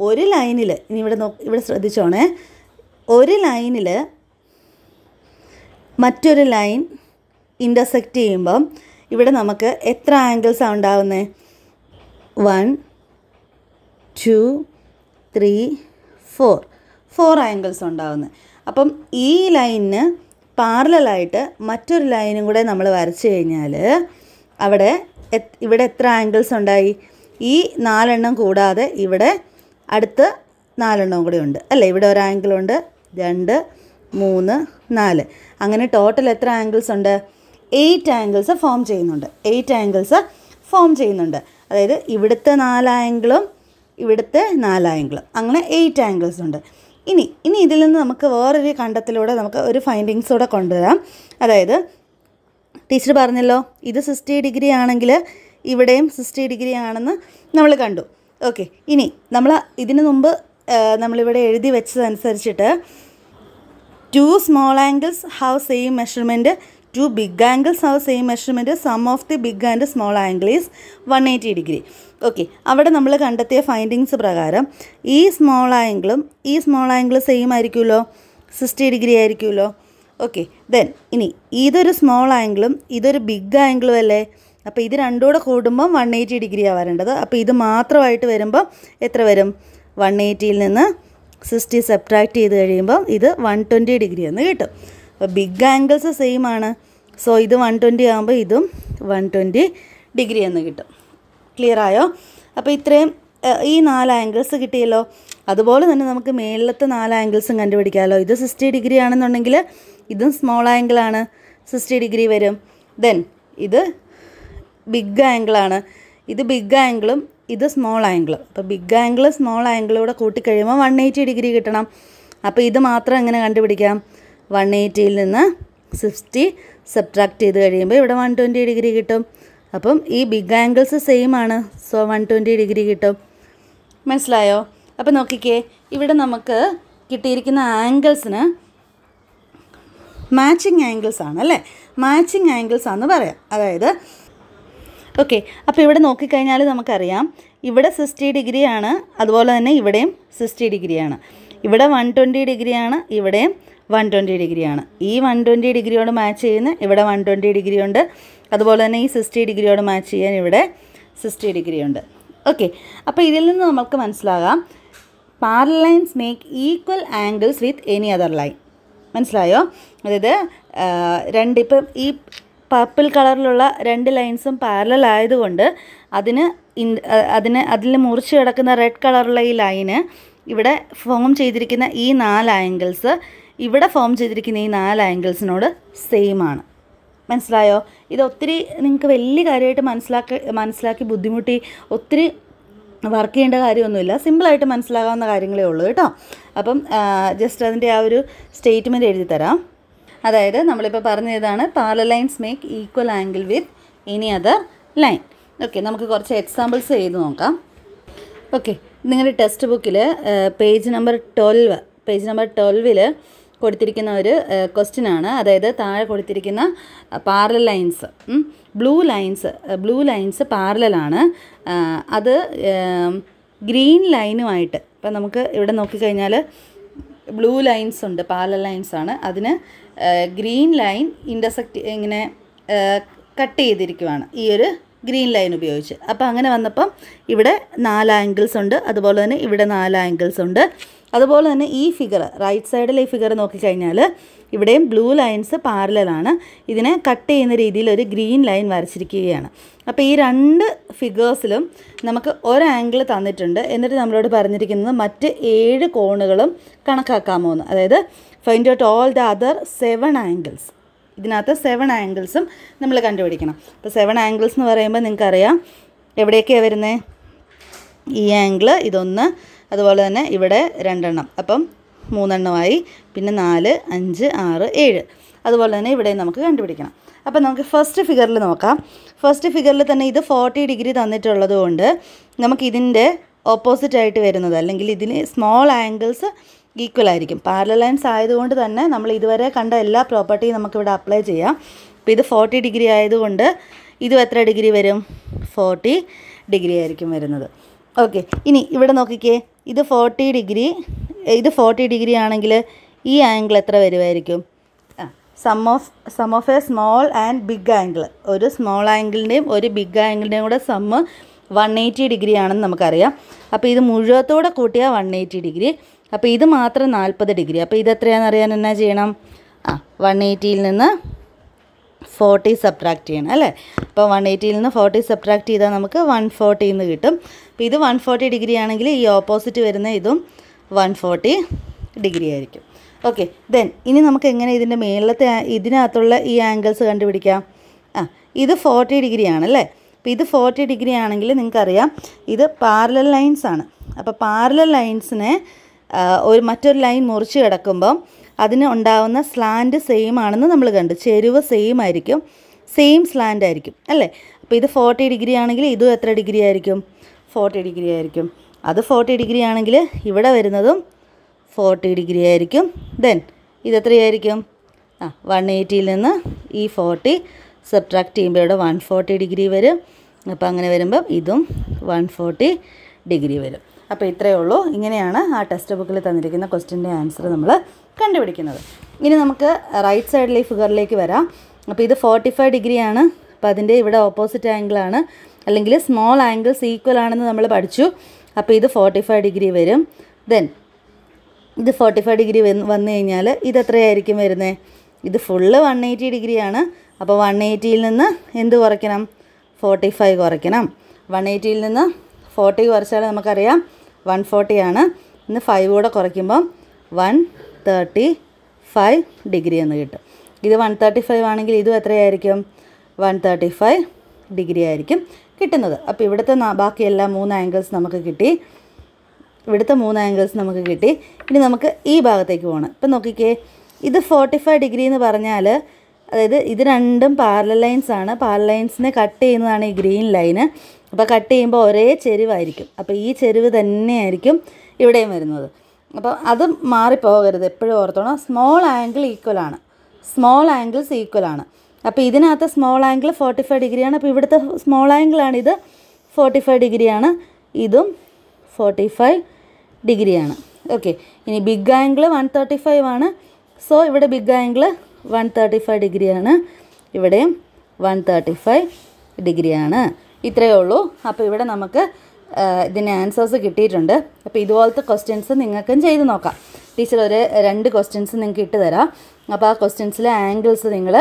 ഒരു ലൈനിൽ ഇനി ഇവിടെ നോ ഇവിടെ ശ്രദ്ധിച്ചോണേ ഒരു ലൈനിൽ മറ്റൊരു ലൈൻ ഇൻ്റർസെക്റ്റ് ചെയ്യുമ്പം ഇവിടെ നമുക്ക് എത്ര ആംഗിൾസാണ് ഉണ്ടാവുന്നത് one two three four four angles ഉണ്ടാവുന്നത് അപ്പം ഈ ലൈനിന് പാരലായിട്ട് മറ്റൊരു ലൈനും കൂടെ നമ്മൾ വരച്ചു കഴിഞ്ഞാൽ അവിടെ ഇവിടെ എത്ര ആംഗിൾസ് ഉണ്ടായി ഈ നാലെണ്ണം കൂടാതെ ഇവിടെ അടുത്ത് നാലെണ്ണം കൂടെ ഉണ്ട് അല്ലേ ഇവിടെ ഒരു ഉണ്ട് രണ്ട് മൂന്ന് നാല് അങ്ങനെ ടോട്ടൽ എത്ര ആംഗിൾസ് ഉണ്ട് എയ്റ്റ് ആംഗിൾസ് ഫോം ചെയ്യുന്നുണ്ട് എയ്റ്റ് ആംഗിൾസ് ഫോം ചെയ്യുന്നുണ്ട് അതായത് ഇവിടുത്തെ നാലാംഗിളും ആംഗിളും ഇവിടുത്തെ നാലാംഗിളും അങ്ങനെ എയ്റ്റ് ആംഗിൾസ് ഉണ്ട് ഇനി ഇനി ഇതിൽ നിന്ന് നമുക്ക് വേറൊരു കണ്ടത്തിലൂടെ നമുക്ക് ഒരു ഫൈൻഡിങ്സൂടെ കൊണ്ടുവരാം അതായത് ടീച്ചർ പറഞ്ഞല്ലോ ഇത് സിക്സ്റ്റി ഡിഗ്രി ആണെങ്കിൽ ഇവിടെയും സിക്സ്റ്റി ഡിഗ്രി ആണെന്ന് നമ്മൾ കണ്ടു ഓക്കെ ഇനി നമ്മൾ ഇതിനു മുമ്പ് നമ്മളിവിടെ എഴുതി വെച്ചതനുസരിച്ചിട്ട് two small angles have same measurement two big angles have same measurement sum of the big and small angles one eighty degree okay അവിടെ നമ്മൾ കണ്ടെത്തിയ ഫൈൻഡിങ്സ് പ്രകാരം ഈ സ്മോൾ ആംഗിളും ഈ സ്മോൾ ആംഗിൾ സെയിം ആയിരിക്കുമല്ലോ സിക്സ്റ്റി ഡിഗ്രി ആയിരിക്കുമല്ലോ ഓക്കെ ദെൻ ഇനി ഇതൊരു സ്മോൾ ആംഗിളും ഇതൊരു ബിഗ് ആംഗിളും അല്ലേ അപ്പോൾ ഇത് രണ്ടും കൂടെ കൂടുമ്പം വൺ എയ്റ്റി ഡിഗ്രിയാണ് വരേണ്ടത് അപ്പോൾ ഇത് മാത്രമായിട്ട് വരുമ്പോൾ എത്ര വരും വൺ എയ്റ്റിയിൽ നിന്ന് സിക്സ്റ്റി സെപ്റ്റാക്ട് ചെയ്ത് കഴിയുമ്പോൾ ഇത് വൺ ട്വൻറ്റി ഡിഗ്രി എന്ന് കിട്ടും അപ്പോൾ ബിഗ് ആംഗിൾസ് സെയിം ആണ് സോ ഇത് വൺ ട്വൻറ്റി ആകുമ്പോൾ ഇതും വൺ ട്വൻറ്റി ഡിഗ്രി എന്ന് കിട്ടും ക്ലിയർ ആയോ അപ്പോൾ ഇത്രയും ഈ നാല് ആംഗിൾസ് കിട്ടിയല്ലോ അതുപോലെ തന്നെ നമുക്ക് മേളിലത്തെ നാല് ആംഗിൾസും കണ്ടുപിടിക്കാമല്ലോ ഇത് സിക്സ്റ്റി ഡിഗ്രി ആണെന്നുണ്ടെങ്കിൽ ഇതും സ്മോൾ ആംഗിളാണ് സിക്സ്റ്റി ഡിഗ്രി വരും ദെൻ ഇത് ബിഗ് ആംഗിളാണ് ഇത് ബിഗ് ആംഗിളും ഇത് സ്മോൾ ആംഗിൾ അപ്പോൾ ബിഗ് ആംഗിൾ സ്മോൾ ആംഗിളൂടെ കൂട്ടിക്കഴിയുമ്പോൾ വൺ എയ്റ്റി ഡിഗ്രി കിട്ടണം അപ്പോൾ ഇത് മാത്രം എങ്ങനെ കണ്ടുപിടിക്കാം വൺ എയ്റ്റിയിൽ നിന്ന് സിക്സ്റ്റി സബ്ട്രാക്ട് ചെയ്ത് കഴിയുമ്പോൾ ഇവിടെ വൺ ട്വൻറ്റി ഡിഗ്രി കിട്ടും അപ്പം ഈ ബിഗ് ആംഗിൾസ് സെയിം ആണ് സോ വൺ ട്വൻറ്റി ഡിഗ്രി കിട്ടും മനസ്സിലായോ അപ്പം നോക്കിക്കേ ഇവിടെ നമുക്ക് കിട്ടിയിരിക്കുന്ന ആംഗിൾസിന് മാച്ചിങ് ആംഗിൾസ് ആണ് അല്ലേ മാച്ചിങ് ആംഗിൾസ് ആണെന്ന് പറയാം അതായത് ഓക്കെ അപ്പോൾ ഇവിടെ നോക്കിക്കഴിഞ്ഞാൽ നമുക്കറിയാം ഇവിടെ സിക്സ്റ്റി ഡിഗ്രിയാണ് അതുപോലെ തന്നെ ഇവിടെയും സിക്സ്റ്റി ഡിഗ്രിയാണ് ഇവിടെ വൺ ട്വൻറ്റി ഡിഗ്രിയാണ് ഇവിടെയും വൺ ട്വൻറ്റി ഡിഗ്രിയാണ് ഈ വൺ ട്വൻറ്റി ഡിഗ്രിയോട് മാച്ച് ചെയ്യുന്ന ഇവിടെ വൺ ട്വൻറ്റി ഡിഗ്രി ഉണ്ട് അതുപോലെ തന്നെ ഈ സിക്സ്റ്റി ഡിഗ്രിയോട് മാച്ച് ചെയ്യാൻ ഇവിടെ സിക്സ്റ്റി ഡിഗ്രി ഉണ്ട് ഓക്കെ അപ്പോൾ ഇതിൽ നിന്ന് നമുക്ക് മനസ്സിലാകാം parallel lines make equal angles with any other line മനസ്സിലായോ അതായത് രണ്ട് ഈ പർപ്പിൾ കളറിലുള്ള രണ്ട് ലൈൻസും പാരലൽ ആയതുകൊണ്ട് അതിന് അതിന് അതിൽ മുറിച്ച് കിടക്കുന്ന റെഡ് കളറുള്ള ഈ ലൈന് ഇവിടെ ഫോം ചെയ്തിരിക്കുന്ന ഈ നാല് ആംഗിൾസ് ഇവിടെ ഫോം ചെയ്തിരിക്കുന്ന ഈ നാല് ആംഗിൾസിനോട് സെയിം ആണ് മനസ്സിലായോ ഇത് ഒത്തിരി നിങ്ങൾക്ക് വലിയ കാര്യമായിട്ട് മനസ്സിലാക്കി മനസ്സിലാക്കി ബുദ്ധിമുട്ടി ഒത്തിരി വർക്ക് ചെയ്യേണ്ട കാര്യമൊന്നുമില്ല സിമ്പിളായിട്ട് മനസ്സിലാകാവുന്ന കാര്യങ്ങളേ ഉള്ളൂ കേട്ടോ അപ്പം ജസ്റ്റ് അതിൻ്റെ ആ ഒരു സ്റ്റേറ്റ്മെൻറ്റ് എഴുതി തരാം അതായത് നമ്മളിപ്പോൾ പറഞ്ഞതാണ് lines make equal angle with any other line okay നമുക്ക് കുറച്ച് എക്സാമ്പിൾസ് ചെയ്ത് നോക്കാം ഓക്കെ നിങ്ങളുടെ ടെക്സ്റ്റ് ബുക്കിൽ page number twelve page number ട്വൽവിൽ കൊടുത്തിരിക്കുന്ന ഒരു ക്വസ്റ്റ്യൻ ആണ് അതായത് താഴെ കൊടുത്തിരിക്കുന്ന parallel lines blue lines blue lines പാരലലാണ് അത് ഗ്രീൻ ലൈനുമായിട്ട് ഇപ്പം നമുക്ക് ഇവിടെ നോക്കിക്കഴിഞ്ഞാൽ ബ്ലൂ ലൈൻസ് ഉണ്ട് പാല ലൈൻസ് ആണ് അതിന് ഗ്രീൻ ലൈൻ ഇൻ്റർസെക്റ്റ് ഇങ്ങനെ കട്ട് ചെയ്തിരിക്കുവാണ് ഈ ഒരു ഗ്രീൻ ലൈൻ ഉപയോഗിച്ച് അപ്പോൾ അങ്ങനെ വന്നപ്പം ഇവിടെ നാല് ആംഗിൾസ് ഉണ്ട് അതുപോലെ തന്നെ ഇവിടെ നാല് ആംഗിൾസ് ഉണ്ട് അതുപോലെ തന്നെ ഈ ഫിഗർ റൈറ്റ് സൈഡിലെ ഈ ഫിഗർ നോക്കിക്കഴിഞ്ഞാൽ ഇവിടെയും ബ്ലൂ ലൈൻസ് പാരലാണ് ഇതിനെ കട്ട് ചെയ്യുന്ന രീതിയിൽ ഒരു ഗ്രീൻ ലൈൻ വരച്ചിരിക്കുകയാണ് അപ്പോൾ ഈ രണ്ട് ഫിഗേഴ്സിലും നമുക്ക് ഒരു ആംഗിൾ തന്നിട്ടുണ്ട് എന്നിട്ട് നമ്മളോട് പറഞ്ഞിരിക്കുന്നത് മറ്റ് ഏഴ് കോണുകളും കണക്കാക്കാമോ എന്ന് അതായത് find out all the other seven angles ഇതിനകത്ത് സെവൻ ആംഗിൾസും നമ്മൾ കണ്ടുപിടിക്കണം അപ്പോൾ സെവൻ ആംഗിൾസ് എന്ന് പറയുമ്പോൾ നിങ്ങൾക്കറിയാം എവിടെയൊക്കെയാണ് വരുന്നത് ഈ ആംഗിൾ ഇതൊന്ന് അതുപോലെ തന്നെ ഇവിടെ രണ്ടെണ്ണം അപ്പം മൂന്നെണ്ണമായി പിന്നെ നാല് അഞ്ച് ആറ് ഏഴ് അതുപോലെ തന്നെ ഇവിടെ നമുക്ക് കണ്ടുപിടിക്കണം അപ്പം നമുക്ക് ഫസ്റ്റ് ഫിഗറിൽ നോക്കാം ഫസ്റ്റ് ഫിഗറിൽ തന്നെ ഇത് ഫോർട്ടി ഡിഗ്രി തന്നിട്ടുള്ളത് കൊണ്ട് നമുക്കിതിൻ്റെ ഓപ്പോസിറ്റായിട്ട് വരുന്നത് അല്ലെങ്കിൽ ഇതിന് സ്മോൾ ആംഗിൾസ് ഈക്വൽ ആയിരിക്കും പാരല ലൈൻസ് ആയതുകൊണ്ട് തന്നെ നമ്മൾ ഇതുവരെ കണ്ട എല്ലാ പ്രോപ്പർട്ടിയും നമുക്കിവിടെ അപ്ലൈ ചെയ്യാം അപ്പോൾ ഇത് ഫോർട്ടി ഡിഗ്രി ആയതുകൊണ്ട് ഇതും എത്ര ഡിഗ്രി വരും ഫോർട്ടി ഡിഗ്രി ആയിരിക്കും വരുന്നത് ഓക്കെ ഇനി ഇവിടെ നോക്കിക്കേ ഇത് ഫോർട്ടി ഡിഗ്രി ഇത് ഫോർട്ടി ഡിഗ്രി ആണെങ്കിൽ ഈ ആംഗിൾ എത്ര വരുമായിരിക്കും sum of sum of a small and big angle ഒരു സ്മോൾ ആംഗിളിൻ്റെയും ഒരു ബിഗ് ആംഗിളിൻ്റെയും കൂടെ സമ്മ് വൺ എയ്റ്റി ഡിഗ്രി ആണെന്ന് നമുക്കറിയാം അപ്പോൾ ഇത് മുഴുവത്തോടെ കൂട്ടിയാൽ വൺ എയ്റ്റി ഡിഗ്രി അപ്പോൾ ഇത് മാത്രം നാൽപ്പത് ഡിഗ്രി അപ്പോൾ ഇത് എത്രയാണെന്ന് അറിയാൻ എന്നാ ചെയ്യണം ആ വൺ എയ്റ്റിയിൽ നിന്ന് ഫോർട്ടി സബ്ട്രാക്ട് ചെയ്യണം അല്ലേ അപ്പോൾ വൺ എയ്റ്റിയിൽ നിന്ന് ഫോർട്ടി സബ്ട്രാക്ട് ചെയ്താൽ നമുക്ക് വൺ ഫോർട്ടിയിൽ നിന്ന് കിട്ടും അപ്പോൾ ഇത് വൺ ഫോർട്ടി ഡിഗ്രി ആണെങ്കിൽ ഈ ഓപ്പോസിറ്റ് വരുന്ന ഇതും വൺ ഫോർട്ടി ഡിഗ്രി ആയിരിക്കും ഓക്കെ ദെൻ ഇനി നമുക്ക് എങ്ങനെ ഇതിൻ്റെ മേളിലത്തെ ഇതിനകത്തുള്ള ഈ ആംഗിൾസ് കണ്ടുപിടിക്കാം ആ ഇത് ഫോർട്ടി ഡിഗ്രി ആണല്ലേ അപ്പോൾ ഇത് ഫോർട്ടി ഡിഗ്രി ആണെങ്കിൽ നിങ്ങൾക്കറിയാം ഇത് പാരലൽ ലൈൻസ് ആണ് അപ്പോൾ പാരലൽ ലൈൻസിനെ ഒരു മറ്റൊരു ലൈൻ മുറിച്ച് കിടക്കുമ്പം അതിന് ഉണ്ടാവുന്ന സ്ലാൻഡ് സെയിം ആണെന്ന് നമ്മൾ കണ്ടു ചെരുവ് സെയിം ആയിരിക്കും സെയിം സ്ലാൻഡ് ആയിരിക്കും അല്ലേ അപ്പോൾ ഇത് ഫോർട്ടി ഡിഗ്രി ആണെങ്കിൽ ഇതും എത്ര ഡിഗ്രി ആയിരിക്കും ഫോർട്ടി ഡിഗ്രി ആയിരിക്കും അത് ഫോർട്ടി ഡിഗ്രി ആണെങ്കിൽ ഇവിടെ വരുന്നതും ഫോർട്ടി ഡിഗ്രി ആയിരിക്കും ദെൻ ഇത് എത്രയായിരിക്കും ആ വൺ എയ്റ്റിയിൽ നിന്ന് ഈ ഫോർട്ടി സബ്ട്രാക്ട് ചെയ്യുമ്പോൾ ഇവിടെ വൺ ഫോർട്ടി ഡിഗ്രി വരും അപ്പോൾ അങ്ങനെ വരുമ്പം ഇതും വൺ ഫോർട്ടി ഡിഗ്രി വരും അപ്പോൾ ഇത്രയേ ഉള്ളൂ ഇങ്ങനെയാണ് ആ ടെക്സ്റ്റ് ബുക്കിൽ തന്നിരിക്കുന്ന ക്വസ്റ്റിൻ്റെ ആൻസർ നമ്മൾ കണ്ടുപിടിക്കുന്നത് ഇനി നമുക്ക് റൈറ്റ് സൈഡിലെ ഫിഗറിലേക്ക് വരാം അപ്പോൾ ഇത് ഫോർട്ടി ഫൈവ് ഡിഗ്രിയാണ് അപ്പോൾ അതിൻ്റെ ഇവിടെ ഓപ്പോസിറ്റ് ആംഗിളാണ് അല്ലെങ്കിൽ സ്മോൾ ആംഗിൾസ് ഈക്വൽ ആണെന്ന് നമ്മൾ പഠിച്ചു അപ്പോൾ ഇത് ഫോർട്ടി ഫൈവ് ഡിഗ്രി വരും ദെൻ ഇത് ഫോർട്ടി ഫൈവ് ഡിഗ്രി വന്നു കഴിഞ്ഞാൽ ഇത് എത്രയായിരിക്കും വരുന്നത് ഇത് ഫുള്ള് വൺ എയ്റ്റി ഡിഗ്രിയാണ് അപ്പോൾ വൺ എയ്റ്റിയിൽ നിന്ന് എന്ത് കുറയ്ക്കണം ഫോർട്ടി ഫൈവ് കുറയ്ക്കണം വൺ എയ്റ്റിയിൽ നിന്ന് ഫോർട്ടി കുറച്ചാൽ നമുക്കറിയാം വൺ ഫോർട്ടിയാണ് ഇന്ന് ഫൈവ് കൂടെ കുറയ്ക്കുമ്പം വൺ തേർട്ടി ഫൈവ് ഡിഗ്രി എന്ന് കിട്ടും ഇത് വൺ തേർട്ടി ഫൈവ് ആണെങ്കിൽ ഇതും എത്രയായിരിക്കും വൺ തേർട്ടി ഫൈവ് ഡിഗ്രി ആയിരിക്കും കിട്ടുന്നത് അപ്പോൾ ഇവിടുത്തെ എല്ലാ മൂന്ന് ആംഗിൾസ് നമുക്ക് കിട്ടി ഇവിടുത്തെ മൂന്ന് ആംഗിൾസ് നമുക്ക് കിട്ടി ഇനി നമുക്ക് ഈ ഭാഗത്തേക്ക് പോകണം ഇപ്പം നോക്കിക്കേ ഇത് ഫോർട്ടി ഫൈവ് ഡിഗ്രി എന്ന് പറഞ്ഞാൽ അതായത് ഇത് രണ്ടും പാരല ലൈൻസ് ആണ് പാരല കട്ട് ചെയ്യുന്നതാണ് ഈ ഗ്രീൻ ലൈന് അപ്പോൾ കട്ട് ചെയ്യുമ്പോൾ ഒരേ ചെരുവായിരിക്കും അപ്പോൾ ഈ ചെരുവ് തന്നെയായിരിക്കും ഇവിടെയും വരുന്നത് അപ്പോൾ അത് മാറിപ്പോകരുത് എപ്പോഴും ഓർത്തോണം സ്മോൾ ആംഗിൾ ഈക്വൽ ആണ് സ്മോൾ ആംഗിൾസ് ആണ് അപ്പോൾ ഇതിനകത്ത് സ്മോൾ ആംഗിൾ ഫോർട്ടി ഫൈവ് ഡിഗ്രിയാണ് അപ്പോൾ ഇവിടുത്തെ സ്മോൾ ആംഗിളാണ് ഇത് ഫോർട്ടി ഫൈവ് ഡിഗ്രിയാണ് ഇതും ഫോർട്ടി ഫൈവ് ഡിഗ്രിയാണ് ഓക്കെ ഇനി big angle one thirty five ആണ് സോ ഇവിടെ big angle one thirty five ഡിഗ്രിയാണ് ഇവിടെയും വൺ തേർട്ടി ഫൈവ് ഡിഗ്രിയാണ് ഇത്രയേ ഉള്ളൂ അപ്പോൾ ഇവിടെ നമുക്ക് ഇതിന് ആൻസേഴ്സ് കിട്ടിയിട്ടുണ്ട് അപ്പോൾ ഇതുപോലത്തെ ക്വസ്റ്റ്യൻസ് നിങ്ങൾക്കും ചെയ്ത് നോക്കാം ടീച്ചർ ഒരു രണ്ട് ക്വസ്റ്റ്യൻസ് നിങ്ങൾക്ക് ഇട്ട് തരാം അപ്പോൾ ആ ക്വസ്റ്റ്യൻസിലെ ആംഗിൾസ് നിങ്ങൾ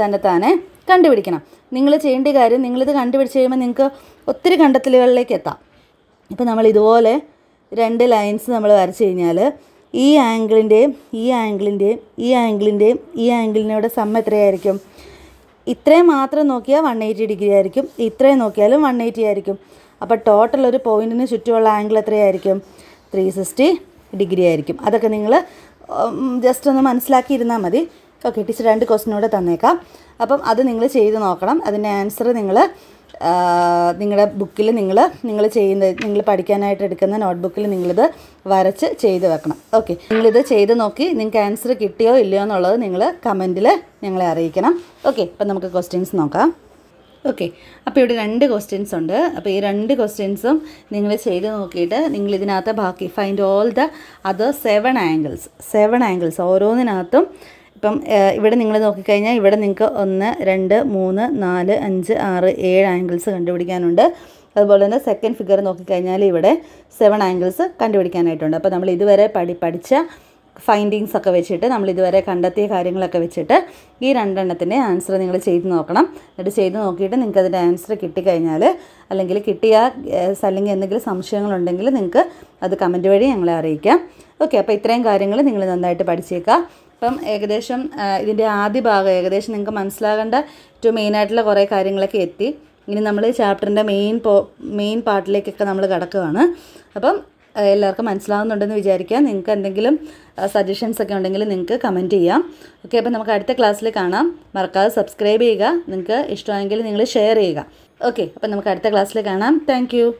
തന്നെ തന്നെ കണ്ടുപിടിക്കണം നിങ്ങൾ ചെയ്യേണ്ട കാര്യം നിങ്ങളിത് കണ്ടുപിടിച്ച് കഴിയുമ്പോൾ നിങ്ങൾക്ക് ഒത്തിരി കണ്ടെത്തലുകളിലേക്ക് എത്താം ഇപ്പോൾ നമ്മൾ ഇതുപോലെ രണ്ട് ലൈൻസ് നമ്മൾ വരച്ച് കഴിഞ്ഞാൽ ഈ ആംഗിളിൻ്റെയും ഈ ആംഗിളിൻ്റെയും ഈ ആംഗിളിൻ്റെയും ഈ ആംഗിളിനോട് സമ്മ എത്രയായിരിക്കും ഇത്രയും മാത്രം നോക്കിയാൽ വൺ എയ്റ്റി ഡിഗ്രി ആയിരിക്കും ഇത്രയും നോക്കിയാലും വൺ എയ്റ്റി ആയിരിക്കും അപ്പോൾ ടോട്ടൽ ഒരു പോയിൻറ്റിന് ചുറ്റുമുള്ള ആംഗിൾ എത്രയായിരിക്കും ത്രീ സിക്സ്റ്റി ഡിഗ്രി ആയിരിക്കും അതൊക്കെ നിങ്ങൾ ജസ്റ്റ് ഒന്ന് മനസ്സിലാക്കിയിരുന്നാൽ മതി ഓക്കെ ടീച്ചർ രണ്ട് ക്വസ്റ്റിനൂടെ തന്നേക്കാം അപ്പം അത് നിങ്ങൾ ചെയ്ത് നോക്കണം അതിൻ്റെ ആൻസർ നിങ്ങൾ നിങ്ങളുടെ ബുക്കിൽ നിങ്ങൾ നിങ്ങൾ ചെയ്യുന്ന നിങ്ങൾ പഠിക്കാനായിട്ട് എടുക്കുന്ന നോട്ട്ബുക്കിൽ നിങ്ങളിത് വരച്ച് ചെയ്ത് വെക്കണം ഓക്കെ നിങ്ങളിത് ചെയ്ത് നോക്കി നിങ്ങൾക്ക് ആൻസർ കിട്ടിയോ ഇല്ലയോ എന്നുള്ളത് നിങ്ങൾ കമൻറ്റിൽ ഞങ്ങളെ അറിയിക്കണം ഓക്കെ അപ്പം നമുക്ക് ക്വസ്റ്റ്യൻസ് നോക്കാം ഓക്കെ അപ്പോൾ ഇവിടെ രണ്ട് ക്വസ്റ്റ്യൻസ് ഉണ്ട് അപ്പോൾ ഈ രണ്ട് ക്വസ്റ്റ്യൻസും നിങ്ങൾ ചെയ്ത് നോക്കിയിട്ട് നിങ്ങൾ ഇതിനകത്ത് ബാക്കി find all the other seven angles seven angles ഓരോന്നിനകത്തും ഇപ്പം ഇവിടെ നിങ്ങൾ നോക്കിക്കഴിഞ്ഞാൽ ഇവിടെ നിങ്ങൾക്ക് ഒന്ന് രണ്ട് മൂന്ന് നാല് അഞ്ച് ആറ് ഏഴ് ആംഗിൾസ് കണ്ടുപിടിക്കാനുണ്ട് അതുപോലെ തന്നെ സെക്കൻഡ് ഫിഗർ നോക്കിക്കഴിഞ്ഞാൽ ഇവിടെ സെവൻ ആംഗിൾസ് കണ്ടുപിടിക്കാനായിട്ടുണ്ട് അപ്പോൾ നമ്മൾ ഇതുവരെ പഠി പഠിച്ച ഫൈൻഡിങ്സ് ഒക്കെ വെച്ചിട്ട് നമ്മൾ ഇതുവരെ കണ്ടെത്തിയ കാര്യങ്ങളൊക്കെ വെച്ചിട്ട് ഈ രണ്ടെണ്ണത്തിൻ്റെ ആൻസർ നിങ്ങൾ ചെയ്ത് നോക്കണം എന്നിട്ട് ചെയ്ത് നോക്കിയിട്ട് നിങ്ങൾക്ക് അതിൻ്റെ ആൻസർ കിട്ടിക്കഴിഞ്ഞാൽ അല്ലെങ്കിൽ കിട്ടിയ അല്ലെങ്കിൽ എന്തെങ്കിലും സംശയങ്ങളുണ്ടെങ്കിൽ നിങ്ങൾക്ക് അത് കമൻറ്റ് വഴി ഞങ്ങളെ അറിയിക്കാം ഓക്കെ അപ്പോൾ ഇത്രയും കാര്യങ്ങൾ നിങ്ങൾ നന്നായിട്ട് പഠിച്ചേക്കുക അപ്പം ഏകദേശം ഇതിൻ്റെ ആദ്യ ഭാഗം ഏകദേശം നിങ്ങൾക്ക് മനസ്സിലാകേണ്ട ഏറ്റവും മെയിനായിട്ടുള്ള കുറേ കാര്യങ്ങളൊക്കെ എത്തി ഇനി നമ്മൾ ചാപ്റ്ററിൻ്റെ മെയിൻ പോ മെയിൻ പാർട്ടിലേക്കൊക്കെ നമ്മൾ കിടക്കുകയാണ് അപ്പം എല്ലാവർക്കും മനസ്സിലാവുന്നുണ്ടെന്ന് വിചാരിക്കാം നിങ്ങൾക്ക് എന്തെങ്കിലും സജഷൻസ് ഒക്കെ ഉണ്ടെങ്കിൽ നിങ്ങൾക്ക് കമൻറ്റ് ചെയ്യാം ഓക്കെ അപ്പോൾ നമുക്ക് അടുത്ത ക്ലാസ്സിൽ കാണാം മറക്കാതെ സബ്സ്ക്രൈബ് ചെയ്യുക നിങ്ങൾക്ക് ഇഷ്ടമായെങ്കിൽ നിങ്ങൾ ഷെയർ ചെയ്യുക ഓക്കെ അപ്പോൾ നമുക്ക് അടുത്ത ക്ലാസ്സിൽ കാണാം താങ്ക്